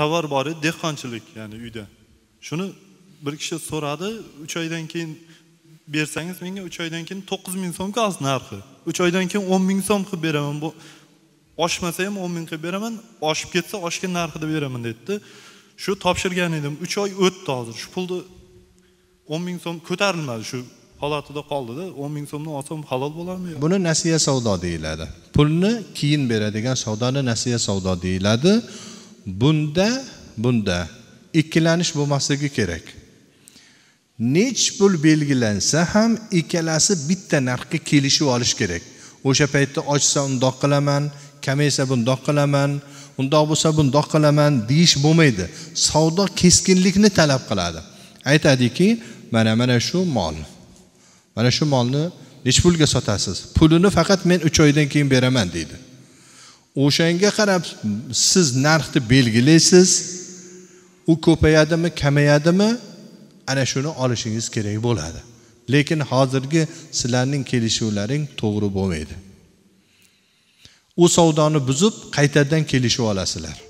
tovar bor edi dehqonchilik ya'ni uyda shuni bir kishi so'radi uch oydan keyin bersangiz menga uch oydan keyin to'qqiz ming so'm hozir narxi uch oydan keyin o'n ming so'm qilib beraman bu oshmasa ham o'n ming qilib beraman oshib ketsa oshgan narxida beraman dedida shu topshirgan edim uch oy o'tdi hozir shu pulni o'n ming so'm ko'tarilmadi shu holatida qoldida o'n ming so'mni olsam halol bo'ladimi buni nasiya savdo deyiladi pulni keyin beradigan savdoni nasiya savdo deyiladi bunda bunda ikkilanish bo'lmasligi kerak nech pul belgilansa ham ikkalasi bitta narxga kelishib olish kerak o'sha paytda ochsa undoq qilaman kamaysa bundoq qilaman undoq bo'lsa bundoq qilaman deyish bo'lmaydi savdo keskinlikni talab qiladi aytadiki mana mana shu mol mana shu molni nechi pulga sotasiz pulini faqat men uch oydan keyin beraman deydi o'shanga qarab siz narxni belgilaysiz u ko'payadimi kamayadimi ana shuni olishingiz kerak bo'ladi lekin hozirgi sizlarning kelishuvlaring to'g'ri bo'lmaydi u savdoni buzib qaytadan kelishib olasizlar